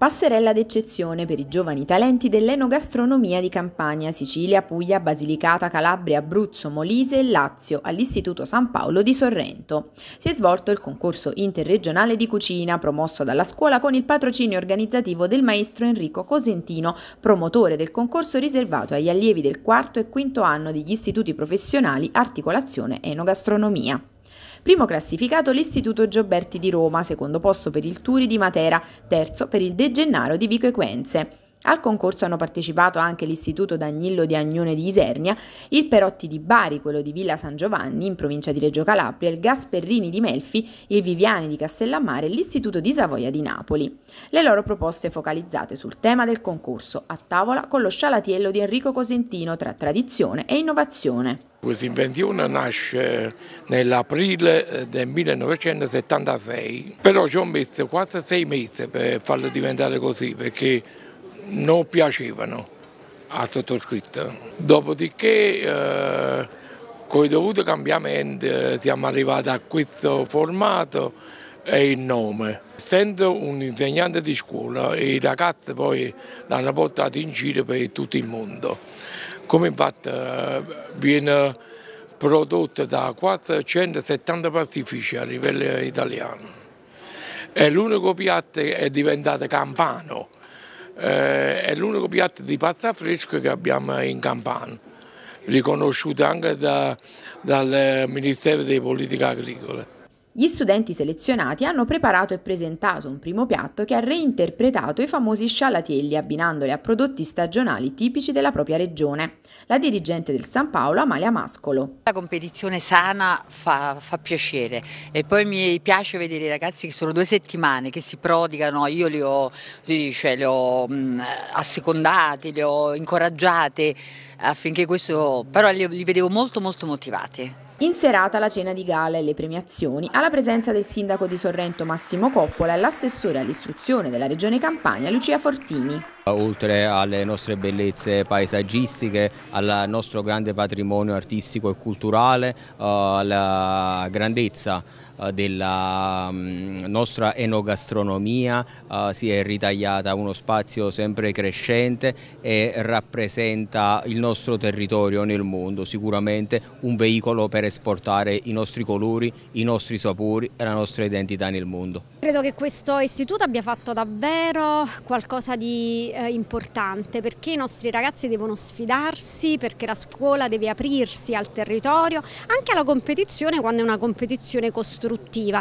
Passerella d'eccezione per i giovani talenti dell'enogastronomia di Campania, Sicilia, Puglia, Basilicata, Calabria, Abruzzo, Molise e Lazio all'Istituto San Paolo di Sorrento. Si è svolto il concorso interregionale di cucina promosso dalla scuola con il patrocinio organizzativo del maestro Enrico Cosentino, promotore del concorso riservato agli allievi del quarto e quinto anno degli istituti professionali articolazione enogastronomia. Primo classificato l'Istituto Gioberti di Roma, secondo posto per il Turi di Matera, terzo per il De Gennaro di Vico Equense. Al concorso hanno partecipato anche l'Istituto D'Agnillo di Agnone di Isernia, il Perotti di Bari, quello di Villa San Giovanni in provincia di Reggio Calabria, il Gasperrini di Melfi, il Viviani di Castellammare e l'Istituto di Savoia di Napoli. Le loro proposte focalizzate sul tema del concorso, a tavola con lo scialatiello di Enrico Cosentino tra tradizione e innovazione. Questa invenzione nasce nell'aprile eh, del 1976, però ci ho messo quasi sei mesi per farla diventare così perché non piacevano al sottoscritto. Dopodiché, eh, con i dovuti cambiamenti, eh, siamo arrivati a questo formato e il nome. Essendo un insegnante di scuola, i ragazzi poi l'hanno portato in giro per tutto il mondo. Come infatti eh, viene prodotto da 470 pastifici a livello italiano. E l'unico piatto è diventato campano eh, è l'unico piatto di pasta fresca che abbiamo in Campania, riconosciuto anche da, dal Ministero delle Politiche Agricole. Gli studenti selezionati hanno preparato e presentato un primo piatto che ha reinterpretato i famosi scialatielli abbinandoli a prodotti stagionali tipici della propria regione. La dirigente del San Paolo, Amalia Mascolo. La competizione sana fa, fa piacere e poi mi piace vedere i ragazzi che sono due settimane che si prodigano, io li ho, dice, li ho mh, mm, assecondati, li ho incoraggiati affinché questo, però li, li vedevo molto molto motivati. In serata la cena di gala e le premiazioni, alla presenza del sindaco di Sorrento Massimo Coppola e l'assessore all'istruzione della Regione Campania Lucia Fortini oltre alle nostre bellezze paesaggistiche, al nostro grande patrimonio artistico e culturale, eh, alla grandezza eh, della mm, nostra enogastronomia eh, si è ritagliata uno spazio sempre crescente e rappresenta il nostro territorio nel mondo, sicuramente un veicolo per esportare i nostri colori, i nostri sapori e la nostra identità nel mondo. Credo che questo istituto abbia fatto davvero qualcosa di eh, importante perché i nostri ragazzi devono sfidarsi, perché la scuola deve aprirsi al territorio, anche alla competizione quando è una competizione costruttiva.